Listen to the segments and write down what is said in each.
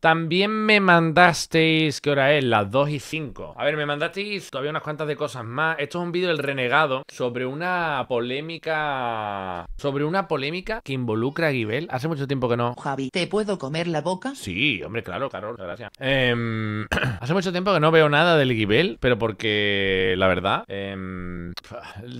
También me mandasteis, ¿qué hora es? Las 2 y 5. A ver, me mandasteis todavía unas cuantas de cosas más. Esto es un vídeo del renegado sobre una polémica... Sobre una polémica que involucra a Gibel. Hace mucho tiempo que no. Javi, ¿te puedo comer la boca? Sí, hombre, claro, claro, gracias. Em, hace mucho tiempo que no veo nada del Guibel, pero porque, la verdad, em,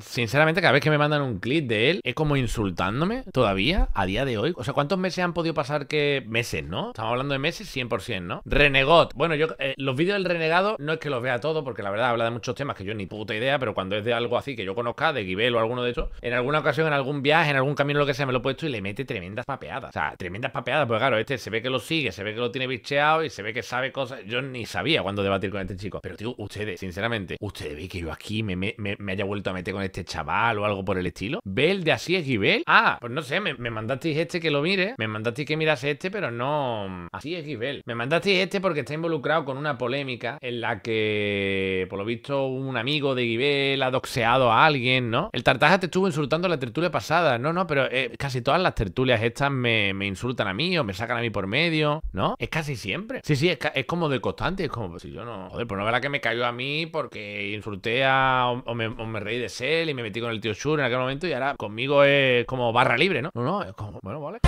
sinceramente cada vez que me mandan un clip de él es como insultándome todavía a día de hoy. O sea, ¿cuántos meses han podido pasar que... Meses, ¿no? Estamos hablando de meses 100%, ¿no? Renegot. Bueno, yo eh, los vídeos del renegado no es que los vea todo porque la verdad habla de muchos temas que yo ni puta idea, pero cuando es de algo así que yo conozca, de Gibel o alguno de esos, en alguna ocasión, en algún viaje, en algún camino, lo que sea, me lo he puesto y le mete tremendas papeadas. O sea, tremendas papeadas, porque claro, este se ve que lo sigue, se ve que lo tiene bicheado y se ve que sabe cosas. Yo ni sabía cuándo debatir con este chico. Pero, tío, ustedes, sinceramente, ustedes ve que yo aquí me, me, me, haya vuelto a meter con este chaval o algo por el estilo. ¿Ve el de así es Gibel? Ah, pues no sé, me, mandasteis este que lo mire, me mandasteis que mirase este, pero no. Mm, así es me mandaste este porque está involucrado con una polémica en la que, por lo visto, un amigo de Givel ha doxeado a alguien, ¿no? El Tartaja te estuvo insultando en la tertulia pasada. No, no, pero eh, casi todas las tertulias estas me, insultan a mí o me sacan a mí por medio, ¿no? Es casi siempre. Sí, sí, es, como de constante. Es como, pues, si yo no. Joder, pues no verdad que me cayó a mí porque insulté a. O, me, reí de Sel y me metí con el tío Shur en aquel momento y ahora conmigo es como barra libre, ¿no? No, no, es como. Bueno, vale.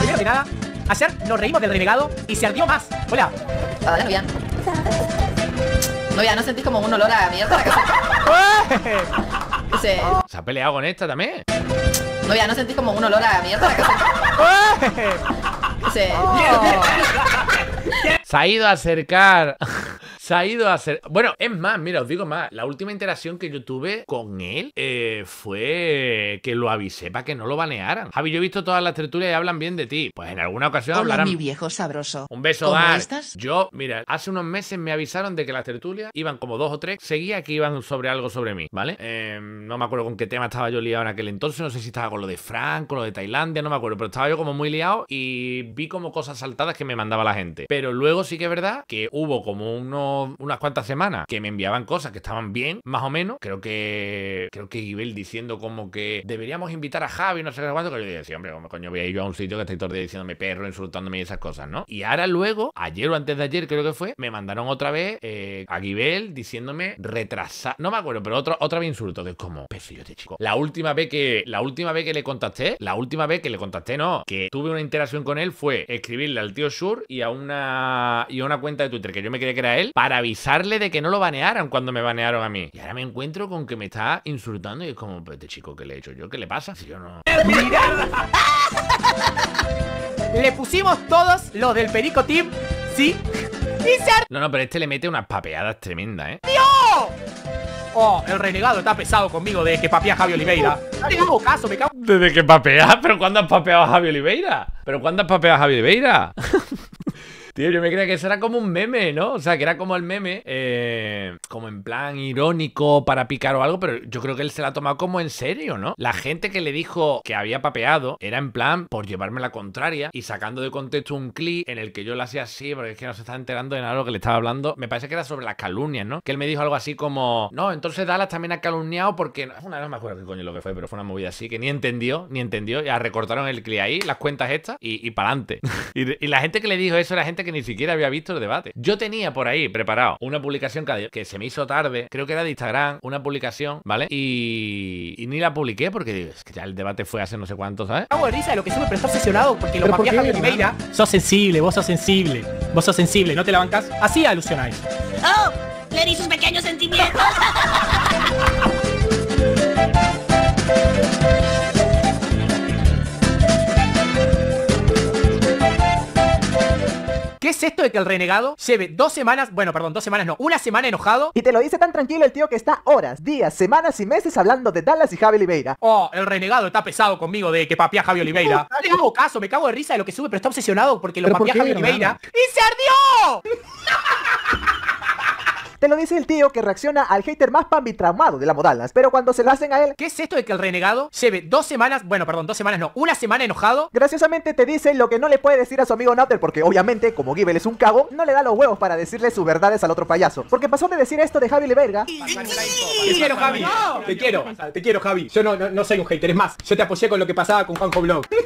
Primero que nada, ayer nos reímos del renegado y se ardió más. Hola. Hola, novia. Novia, ¿no sentís como un olor a mierda? ¿Se ha peleado con esta también? Novia, ¿no sentís como un olor a mierda? Oh. se ha ido a acercar se ha ido a hacer. Bueno, es más, mira, os digo más. La última interacción que yo tuve con él eh, fue que lo avisé para que no lo banearan. Javi, yo he visto todas las tertulias y hablan bien de ti. Pues en alguna ocasión Hola, mi viejo sabroso. Un beso, ¿Cómo Estás? Yo, mira, hace unos meses me avisaron de que las tertulias iban como dos o tres. Seguía que iban sobre algo sobre mí, ¿vale? Em, no me acuerdo con qué tema estaba yo liado en aquel entonces. No sé si estaba con lo de Franco, lo de Tailandia, no me acuerdo. Pero estaba yo como muy liado y vi como cosas saltadas que me mandaba la gente. Pero luego sí que es verdad que hubo como unos unas cuantas semanas que me enviaban cosas que estaban bien, más o menos. Creo que creo que Ibel diciendo como que deberíamos invitar a Javi, no sé qué cuánto, que le decía, hombre, coño voy a ir a un sitio que estáis todo diciéndome perro, insultándome y esas cosas, ¿no? Y ahora luego, ayer o antes de ayer, creo que fue, me mandaron otra vez eh, a Gibel diciéndome retrasar. No me acuerdo, pero otro, otra vez insulto es como, yo te chico. La última vez que. La última vez que le contacté, la última vez que le contacté, no, que tuve una interacción con él fue escribirle al tío Sur y a una. y a una cuenta de Twitter que yo me quería que era él para avisarle de que no lo banearan cuando me banearon a mí. Y ahora me encuentro con que me está insultando y es como, pues este chico, ¿qué le he hecho yo? ¿Qué le pasa? Si yo no... Le pusimos todos los del Perico Team, ¿sí? No, no, pero este le mete unas papeadas tremendas, ¿eh? ¡Dios! Oh, el renegado está pesado conmigo de que papea a Javi Oliveira. No hago caso, me cago. ¿Desde que papea? ¿Pero cuándo has papeado a Javi Oliveira? ¿Pero cuándo has papeado a Javi Oliveira? Tío, yo me creía que eso era como un meme, ¿no? O sea, que era como el meme, eh, como en plan irónico para picar o algo, pero yo creo que él se la ha tomado como en serio, ¿no? La gente que le dijo que había papeado era en plan por llevarme la contraria y sacando de contexto un clip en el que yo lo hacía así, porque es que no se está enterando de nada lo que le estaba hablando. Me parece que era sobre las calumnias, ¿no? Que él me dijo algo así como, no, entonces Dallas también ha calumniado porque. Una no me acuerdo qué coño lo que fue, pero fue una movida así que ni entendió, ni entendió. Ya recortaron el clip ahí, las cuentas estas y, y para adelante. y, y la gente que le dijo eso era gente que que ni siquiera había visto el debate. Yo tenía por ahí preparado una publicación que se me hizo tarde, creo que era de Instagram, una publicación, ¿vale? Y, y ni la publiqué porque que ya el debate fue hace no sé cuánto, ¿sabes? Hago risa lo que sube, pero está obsesionado porque lo papiaja mi primera. Sos sensible, vos sos sensible, vos sos sensible, ¿no te la bancas? Así alusionáis. ¡Oh! Le di sus pequeños sentimientos. ¿Qué es esto de que el renegado lleve dos semanas, bueno, perdón, dos semanas no, una semana enojado? Y te lo dice tan tranquilo el tío que está horas, días, semanas y meses hablando de Dallas y Javi Oliveira. Oh, el renegado está pesado conmigo de que papía Javi Oliveira. le hago caso, me cago de risa de lo que sube, pero está obsesionado porque lo papía a Javi Oliveira. ¡Y se ardió! Te lo dice el tío que reacciona al hater más pambitraumado de la Modalas. Pero cuando se lo hacen a él... ¿Qué es esto de que el renegado Se ve dos semanas... Bueno, perdón, dos semanas no, una semana enojado? Graciosamente te dice lo que no le puede decir a su amigo Nutter porque obviamente, como Gibbel es un cago, no le da los huevos para decirle sus verdades al otro payaso. Porque pasó de decir esto de Javi Leverga... Te quiero, Javi. Te quiero, te quiero, Javi. Yo no, soy un hater. Es más, yo te apoyé con lo que pasaba con Juanjo Blog.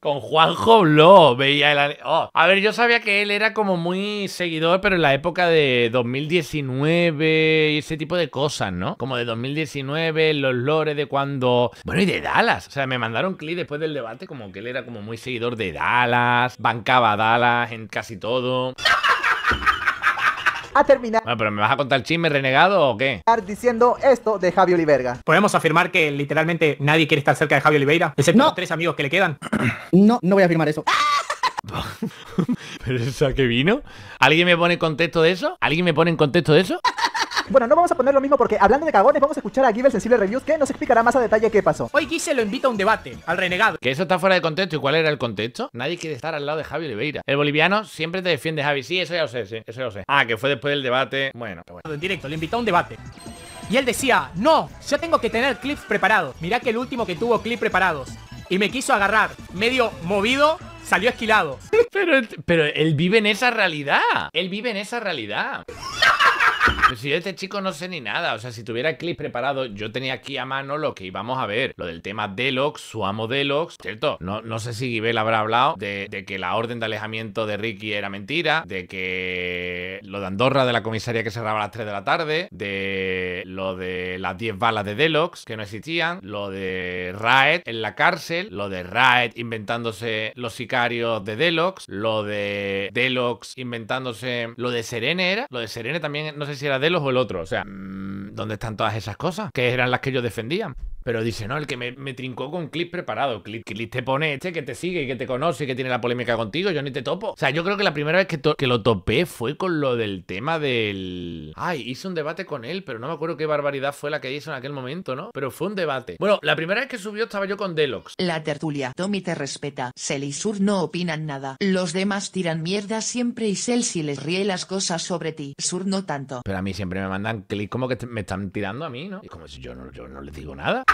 Con Juanjo Blog, veía el... Oh. A ver, yo sabía que él era como muy seguidor, pero en la época de 2019 y ese tipo de cosas, ¿no? Como de 2019, los lores de cuando... Bueno, y de Dallas. O sea, me mandaron clic después del debate como que él era como muy seguidor de Dallas, bancaba a Dallas en casi todo. ha terminado. Bueno, pero ¿me vas a contar el chisme renegado o qué? Diciendo esto de Javi Oliverga. Podemos afirmar que literalmente nadie quiere estar cerca de Javi Oliveira, excepto los tres amigos que le quedan. no, no voy a afirmar eso. ¡Ah! ¿Pero ¿esa que vino? ¿Alguien me pone en contexto de eso? ¿Alguien me pone en contexto de eso? Bueno, no vamos a poner lo mismo porque hablando de cagones vamos a escuchar a Givel Sensible Reviews que nos explicará más a detalle qué pasó. Hoy Gise lo invita a un debate, al renegado. Que eso está fuera de contexto. ¿Y cuál era el contexto? Nadie quiere estar al lado de Javi Oliveira. El boliviano siempre te defiende, Javi. Sí, eso ya lo sé, sí, eso ya lo sé. Ah, que fue después del debate. Bueno, En directo, le invitó a un debate. Y él decía, no, yo tengo que tener clips preparados. Mirá que el último que tuvo clips preparados. Y me quiso agarrar, medio movido, Salió esquilado. Pero, pero él vive en esa realidad. Él vive en esa realidad si yo este chico no sé ni nada, o sea, si tuviera el clip preparado, yo tenía aquí a mano lo que íbamos a ver, lo del tema Delox, su amo Delox, ¿cierto? No, no sé si Gibel habrá hablado de, que la orden de alejamiento de Ricky era mentira, de que lo de Andorra de la comisaría que cerraba a las 3 de la tarde, de lo de las 10 balas de Delox que no existían, lo de Raed en la cárcel, lo de Raed inventándose los sicarios de Delox, lo de Delox inventándose lo de Serene era, lo de Serene también no sé si era de o el otro. O sea, mm, ¿dónde están todas esas cosas? Que eran las que yo defendía. Pero dice, no, el que me, trincó con clip preparado. Clip, clip te pone este que te sigue, Y que te conoce, y que tiene la polémica contigo, yo ni te topo. O sea, yo creo que la primera vez que, que lo topé fue con lo del tema del... Ay, hice un debate con él, pero no me acuerdo qué barbaridad fue la que hizo en aquel momento, ¿no? Pero fue un debate. Bueno, la primera vez que subió estaba yo con Delox. La tertulia. Tommy te respeta. Sel y Sur no opinan nada. Los demás tiran mierda siempre y Sel si les ríe las cosas sobre ti. Sur no tanto. Pero a mí siempre me mandan clip como que me están tirando a mí, ¿no? Y como si yo no, yo no les digo nada.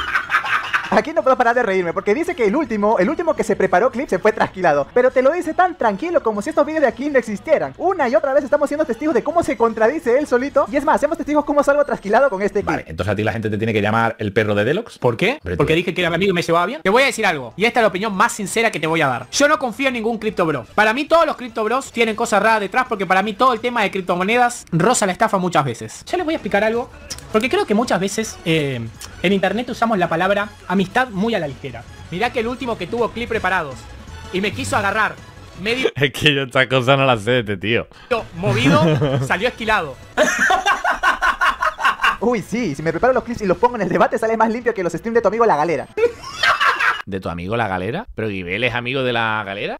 Aquí no puedo parar de reírme porque dice que el último, el último que se preparó clip se fue trasquilado. Pero te lo dice tan tranquilo como si estos vídeos de aquí no existieran. Una y otra vez estamos siendo testigos de cómo se contradice él solito. Y es más, hacemos testigos cómo salgo trasquilado con este clip. Vale, entonces a ti la gente te tiene que llamar el perro de Delox. ¿Por qué? Porque dije que era mi amigo y me llevaba bien. Te voy a decir algo. Y esta es la opinión más sincera que te voy a dar. Yo no confío en ningún cripto bro. Para mí todos los cripto bros tienen cosas raras detrás porque para mí todo el tema de criptomonedas rosa la estafa muchas veces. Ya les voy a explicar algo porque creo que muchas veces eh, en internet usamos la palabra amistad muy a la ligera. Mirá que el último que tuvo clip preparados y me quiso agarrar. medio es que yo esta cosa no la sé de este tío. Movido, salió esquilado. Uy, sí, si me preparo los clips y los pongo en el debate sale más limpio que los streams de tu amigo La Galera. ¿De tu amigo La Galera? ¿Pero Givel es amigo de La Galera?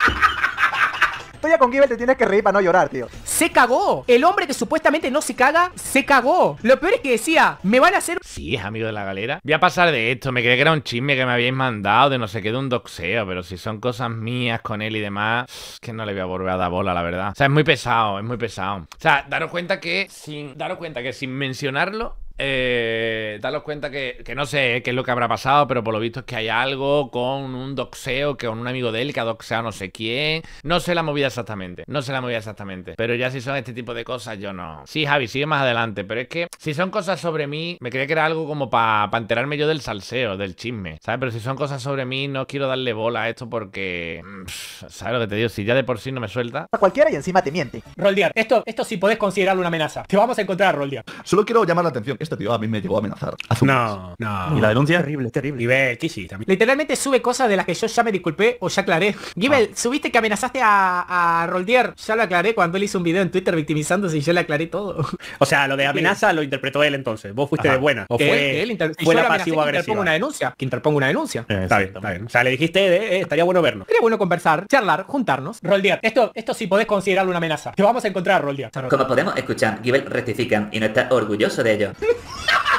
estoy ya con Givel te tienes que reír para no llorar, tío se cagó. El hombre que supuestamente no se caga, se cagó. Lo peor es que decía, me van a hacer... Sí, es amigo de la galera. Voy a pasar de esto, me creía que era un chisme que me habíais mandado de no sé qué, de un doxeo, pero si son cosas mías con él y demás, es que no le voy a volver a dar bola, la verdad. O sea, es muy pesado, es muy pesado. O sea, daros cuenta que sin, daros cuenta que sin mencionarlo, eh, daros cuenta que, que no sé eh, qué es lo que habrá pasado, pero por lo visto es que hay algo con un doxeo, que con un amigo de él que ha doxeado no sé quién. No sé la movida exactamente, no sé la movida exactamente. Pero ya si son este tipo de cosas, yo no. Sí, Javi, sigue más adelante, pero es que si son cosas sobre mí, me creía que era algo como para pa enterarme yo del salseo, del chisme, ¿sabes? Pero si son cosas sobre mí, no quiero darle bola a esto porque. Mm, ¿Sabes lo que te digo? Si ya de por sí no me suelta. A cualquiera y encima te miente. Roldear, esto, esto sí podés considerarlo una amenaza. Te vamos a encontrar, Roldear. Solo quiero llamar la atención este tío a mí me llegó a amenazar. no, no. ¿Y la denuncia? Terrible, terrible. Givel sí, también. Literalmente sube cosas de las que yo ya me disculpé o ya aclaré. Gibel, ah. subiste que amenazaste a, a, Roldier. Ya lo aclaré cuando él hizo un video en Twitter victimizándose y yo le aclaré todo. O sea, lo de eh, amenaza lo interpretó él entonces. Vos fuiste de buena. O fue, él inter... agresiva. interpongo una denuncia. Que interpongo una denuncia. Eh, está bien, está bien. O sea, le dijiste, eh, estaría bueno vernos. Estaría bueno conversar, charlar, juntarnos. Roldier, esto, esto sí podés considerarlo una amenaza. Te vamos a encontrar, Roldier. Como podemos escuchar, Gibel rectifican y no está orgulloso de ello. no!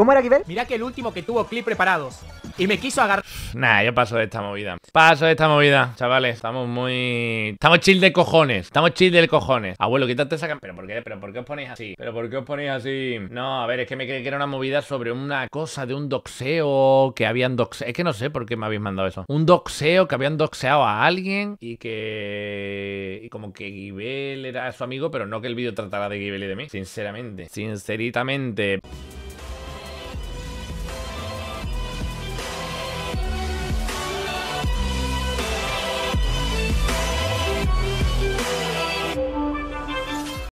¿Cómo era, Givel? Mira que el último que tuvo clip preparados. Y me quiso agarrar. Nah, yo paso de esta movida. Paso de esta movida, chavales. Estamos muy. Estamos chill de cojones. Estamos chill de cojones. Abuelo, quítate esa. ¿Pero por qué? ¿Pero por qué os ponéis así? ¿Pero por qué os ponéis así? No, a ver, es que me creí que era una movida sobre una cosa de un doxeo que habían doxeado. Es que no sé por qué me habéis mandado eso. Un doxeo que habían doxeado a alguien y que. Y como que Gibel era su amigo, pero no que el vídeo tratara de Gibel y de mí. Sinceramente. Sinceritamente.